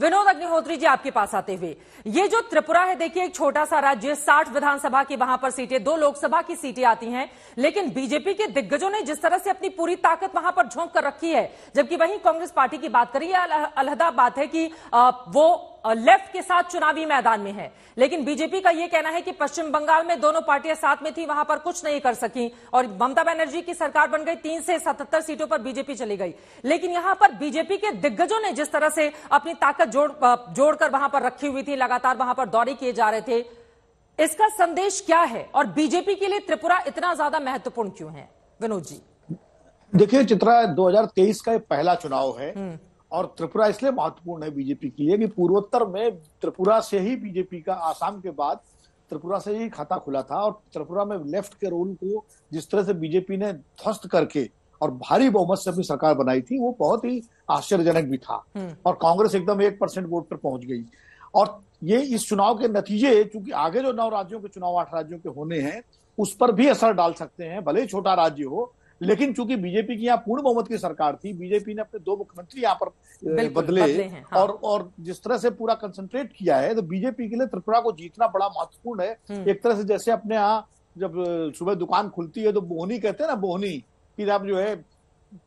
विनोद अग्निहोत्री जी आपके पास आते हुए ये जो त्रिपुरा है देखिए एक छोटा सा राज्य साठ विधानसभा की वहां पर सीटें दो लोकसभा की सीटें आती हैं लेकिन बीजेपी के दिग्गजों ने जिस तरह से अपनी पूरी ताकत वहां पर झोंक कर रखी है जबकि वहीं कांग्रेस पार्टी की बात करिए अलहदा बात है कि वो लेफ्ट के साथ चुनावी मैदान में है लेकिन बीजेपी का यह कहना है कि पश्चिम बंगाल में दोनों पार्टियां साथ में थी वहां पर कुछ नहीं कर सकी और ममता बनर्जी की सरकार बन गई तीन से सतहत्तर सीटों पर बीजेपी चली गई लेकिन यहां पर बीजेपी के दिग्गजों ने जिस तरह से अपनी ताकत जोड़ जोड़कर वहां पर रखी हुई थी लगातार वहां पर दौरे किए जा रहे थे इसका संदेश क्या है और बीजेपी के लिए त्रिपुरा इतना ज्यादा महत्वपूर्ण क्यों है विनोद जी देखिए चित्रा 2023 का पहला चुनाव है हम्म। और त्रिपुरा इसलिए महत्वपूर्ण है बीजेपी के लिए कि पूर्वोत्तर में त्रिपुरा से ही बीजेपी का आसाम के बाद त्रिपुरा से ही खाता खुला था और त्रिपुरा में लेफ्ट के रोल को जिस तरह से बीजेपी ने ध्वस्त करके और भारी बहुमत से अपनी सरकार बनाई थी वो बहुत ही आश्चर्यजनक भी था हम्म। और कांग्रेस एकदम एक परसेंट वोट पर पहुंच गई और ये इस चुनाव के नतीजे चूंकि आगे जो नौ राज्यों के चुनाव आठ राज्यों के होने हैं उस पर भी असर डाल सकते हैं भले ही छोटा राज्य हो लेकिन चूंकि बीजेपी की यहाँ पूर्ण बहुमत की सरकार थी बीजेपी ने अपने दो मुख्यमंत्री यहाँ पर बदले, बदले हाँ। और और जिस तरह से पूरा कंसंट्रेट किया है तो बीजेपी के लिए त्रिपुरा को जीतना बड़ा महत्वपूर्ण है हम्म। एक तरह से जैसे अपने यहाँ जब सुबह दुकान खुलती है तो बोहनी कहते हैं ना बोहनी फिर आप जो है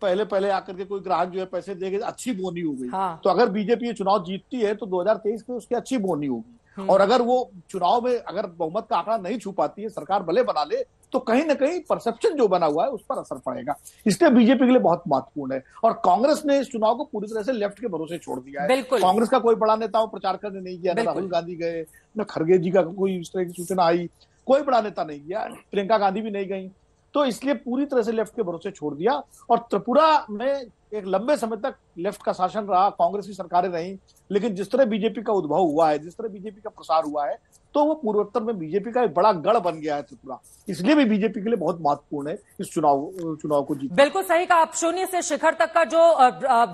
पहले पहले आकर के कोई ग्राहक जो है पैसे देगा अच्छी बोनी होगी हाँ। तो अगर बीजेपी ये चुनाव जीतती है तो 2023 के उसकी अच्छी बोनी होगी हम्म। और अगर वो चुनाव में अगर बहुमत का आंकड़ा नहीं छू पाती है सरकार भले बना ले तो कहीं ना कहीं परसेप्शन जो बना हुआ है उस पर असर पड़ेगा इसलिए बीजेपी के लिए बहुत महत्वपूर्ण है और कांग्रेस ने इस चुनाव को पूरी तरह से लेफ्ट के भरोसे छोड़ दिया है कांग्रेस का कोई बड़ा नेता प्रचार करने नहीं गया ना राहुल गांधी गए न खड़गे जी का कोई इस तरह की सूचना आई कोई बड़ा नेता नहीं गया प्रियंका गांधी भी नहीं गई तो इसलिए पूरी तरह से लेफ्ट के भरोसे छोड़ दिया और त्रिपुरा में एक लंबे समय तक लेफ्ट का शासन रहा कांग्रेस की सरकारें रही लेकिन जिस तरह बीजेपी का उद्भव हुआ है जिस तरह बीजेपी का प्रसार हुआ है तो वो पूर्वोत्तर में बीजेपी का एक बड़ा गढ़ बन गया है त्रिपुरा इसलिए भी बीजेपी के लिए बहुत महत्वपूर्ण है इस चुनाव चुनाव को जीत बिल्कुल सही कहा आप शून्य से शिखर तक का जो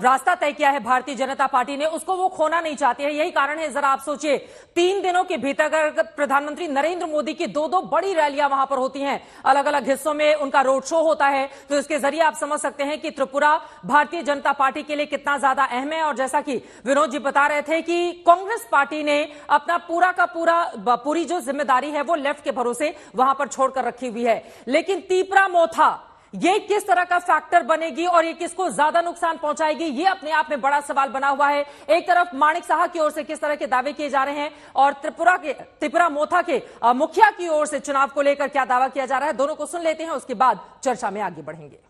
रास्ता तय किया है भारतीय जनता पार्टी ने उसको वो खोना नहीं चाहती है यही कारण है जरा आप सोचिए तीन दिनों के भीतर अगर प्रधानमंत्री नरेंद्र मोदी की दो दो बड़ी रैलियां वहां पर होती हैं अलग अलग हिस्सों में उनका रोड शो होता है तो इसके जरिए आप समझ सकते हैं कि त्रिपुरा भारत भारतीय जनता पार्टी के लिए कितना ज्यादा अहम है और जैसा कि विनोद जी बता रहे थे कि कांग्रेस पार्टी ने अपना पूरा का पूरा पूरी जो जिम्मेदारी है वो लेफ्ट के भरोसे वहां पर छोड़कर रखी हुई है लेकिन तीपरा मोथा ये किस तरह का फैक्टर बनेगी और ये किसको ज्यादा नुकसान पहुंचाएगी ये अपने आप में बड़ा सवाल बना हुआ है एक तरफ माणिक साहा की ओर से किस तरह के दावे किए जा रहे हैं और त्रिपुरा के त्रिपुरा मोथा के मुखिया की ओर से चुनाव को लेकर क्या दावा किया जा रहा है दोनों को सुन लेते हैं उसके बाद चर्चा में आगे बढ़ेंगे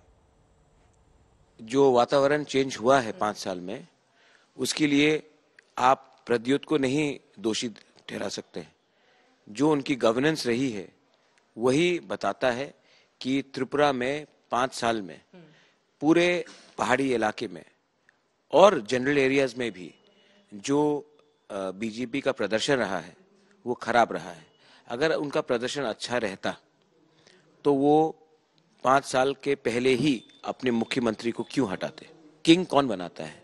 जो वातावरण चेंज हुआ है पांच साल में उसके लिए आप प्रद्युत को नहीं दोषी ठहरा सकते हैं जो उनकी गवर्नेंस रही है वही बताता है कि त्रिपुरा में पांच साल में पूरे पहाड़ी इलाके में और जनरल एरियाज में भी जो बीजेपी का प्रदर्शन रहा है वो खराब रहा है अगर उनका प्रदर्शन अच्छा रहता तो वो पाँच साल के पहले ही अपने मुख्यमंत्री को क्यों हटाते किंग कौन बनाता है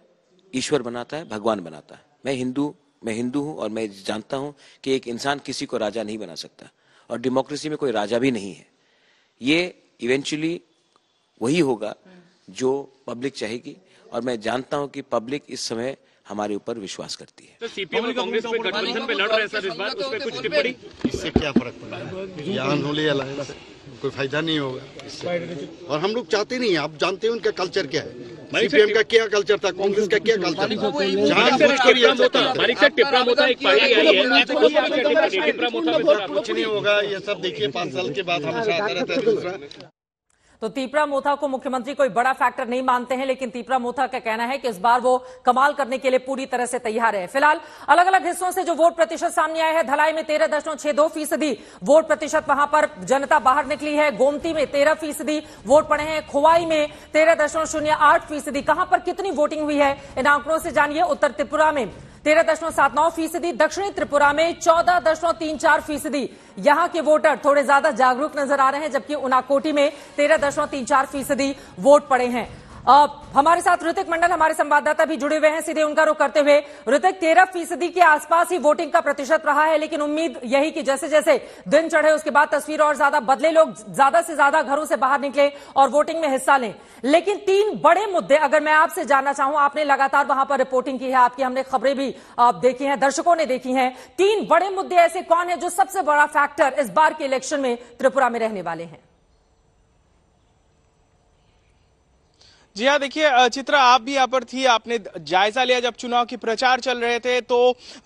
ईश्वर बनाता है भगवान बनाता है मैं हिंदू मैं हिंदू हूं और मैं जानता हूं कि एक इंसान किसी को राजा नहीं बना सकता और डेमोक्रेसी में कोई राजा भी नहीं है ये इवेंचुअली वही होगा जो पब्लिक चाहेगी और मैं जानता हूं कि पब्लिक इस समय हमारे ऊपर विश्वास करती है तो तो कुछ टिप्पणी इससे क्या फर्क पड़ा ज्ञान कोई फायदा नहीं होगा और हम लोग चाहते नहीं आप जानते हैं उनका कल्चर क्या है सीपीएम का क्या कल्चर था कांग्रेस का क्या कल्चर था होता कुछ नहीं होगा ये सब देखिए पाँच साल के बाद हम आता रहता है दूसरा तो तीपरा मोथा को मुख्यमंत्री कोई बड़ा फैक्टर नहीं मानते हैं लेकिन तीपरा मोथा का कहना है कि इस बार वो कमाल करने के लिए पूरी तरह से तैयार है फिलहाल अलग अलग हिस्सों से जो वोट प्रतिशत सामने आया है धलाई में तेरह दशमलव छह दो फीसदी वोट प्रतिशत वहां पर जनता बाहर निकली है गोमती में तेरह फीसदी वोट पड़े हैं खुवाई में तेरह दशमलव शून्य आठ फीसदी कहां पर कितनी वोटिंग हुई है इन आंकड़ों से जानिए उत्तर त्रिपुरा में तेरह दशमलव सात नौ फीसदी दक्षिणी त्रिपुरा में चौदह दशमलव तीन चार फीसदी यहाँ के वोटर थोड़े ज्यादा जागरूक नजर आ रहे हैं जबकि उनाकोटी में तेरह दशमलव तीन चार फीसदी वोट पड़े हैं आ, हमारे साथ ऋतिक मंडल हमारे संवाददाता भी जुड़े हुए हैं सीधे उनका रुख करते हुए ऋतिक तेरह फीसदी के आसपास ही वोटिंग का प्रतिशत रहा है लेकिन उम्मीद यही कि जैसे जैसे दिन चढ़े उसके बाद तस्वीर और ज्यादा बदले लोग ज्यादा से ज्यादा घरों से बाहर निकले और वोटिंग में हिस्सा लें लेकिन तीन बड़े मुद्दे अगर मैं आपसे जानना चाहूं आपने लगातार वहां पर रिपोर्टिंग की है आपकी हमने खबरें भी आप देखी है दर्शकों ने देखी है तीन बड़े मुद्दे ऐसे कौन है जो सबसे बड़ा फैक्टर इस बार के इलेक्शन में त्रिपुरा में रहने वाले हैं जी हाँ देखिए चित्रा आप भी यहाँ पर थी आपने जायजा लिया जब चुनाव के प्रचार चल रहे थे तो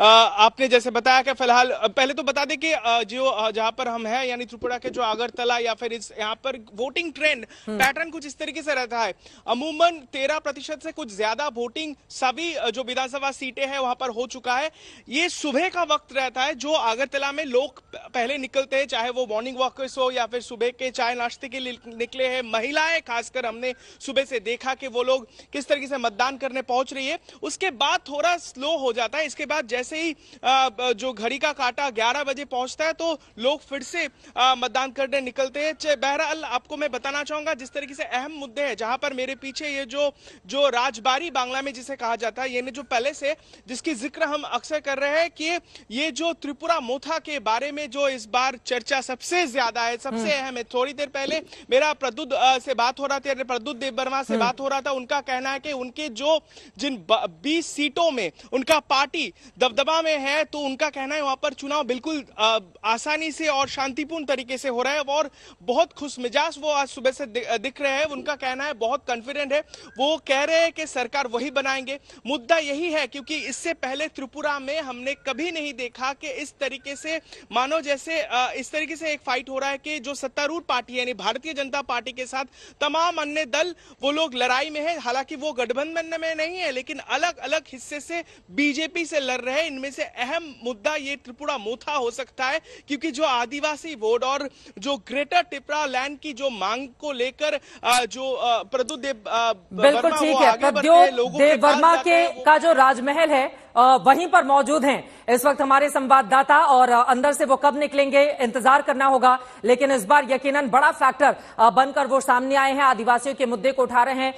आपने जैसे बताया कि फिलहाल पहले तो बता दें कि जो जहाँ पर हम हैं यानी त्रिपुरा के जो आगरतला या फिर इस यहाँ पर वोटिंग ट्रेंड हम्म। पैटर्न कुछ इस तरीके से रहता है अमूमन तेरह प्रतिशत से कुछ ज्यादा वोटिंग सभी जो विधानसभा सीटें हैं वहां पर हो चुका है ये सुबह का वक्त रहता है जो आगरतला में लोग पहले निकलते हैं चाहे वो मॉर्निंग वॉकर्स हो या फिर सुबह के चाय नाश्ते के लिए निकले हैं महिलाएं खासकर हमने सुबह से देख देखा कि वो लोग किस तरीके से मतदान करने पहुंच रही है उसके बाद थोड़ा स्लो हो जाता है इसके बाद जैसे ही जो घड़ी का काटा ग्यारह बजे पहुंचता है तो लोग फिर से मतदान करने निकलते हैं बहरहाल आपको मैं बताना चाहूंगा जिस तरीके से अहम मुद्दे हैं जहां पर मेरे पीछे ये जो जो राजबारी बांग्ला में जिसे कहा जाता है ये जो पैलेस है जिसकी जिक्र हम अक्सर कर रहे हैं कि ये जो त्रिपुरा मोथा के बारे में जो इस बार चर्चा सबसे ज्यादा है सबसे हम्म। अहम है थोड़ी देर पहले मेरा प्रद्युत से बात हो रहा था प्रद्युत देव वर्मा से हम्म। बात हो रहा था उनका कहना है कि उनके जो जिन बीस सीटों में उनका पार्टी दबदबा में है तो उनका कहना है वहां पर चुनाव बिल्कुल आसानी से और शांतिपूर्ण तरीके से हो रहा है और बहुत खुशमिजाज वो आज सुबह से दिख रहे हैं उनका कहना है बहुत कॉन्फिडेंट है वो कह रहे हैं कि सरकार वही बनाएंगे मुद्दा यही है क्योंकि इससे पहले त्रिपुरा में हमने कभी नहीं देखा कि इस तरीके से मानो जैसे इस तरीके से एक फाइट हो रहा है कि जो सत्तारूढ़ पार्टी यानी भारतीय जनता पार्टी के साथ तमाम अन्य दल वो लोग लड़ाई में है हालांकि वो गठबंधन में नहीं है लेकिन अलग अलग हिस्से से बीजेपी से लड़ रहे हैं इनमें से अहम मुद्दा ये त्रिपुरा मोथा हो सकता है क्योंकि जो आदिवासी वोट और जो ग्रेटर टिपरा लैंड की जो मांग को लेकर जो प्रद्युत देव बिल्कुल ठीक है लोगों देव वर्मा के का जो राजमहल है वहीं पर मौजूद हैं इस वक्त हमारे संवाददाता और अंदर से वो कब निकलेंगे इंतजार करना होगा लेकिन इस बार यकीनन बड़ा फैक्टर बनकर वो सामने आए हैं आदिवासियों के मुद्दे को उठा रहे हैं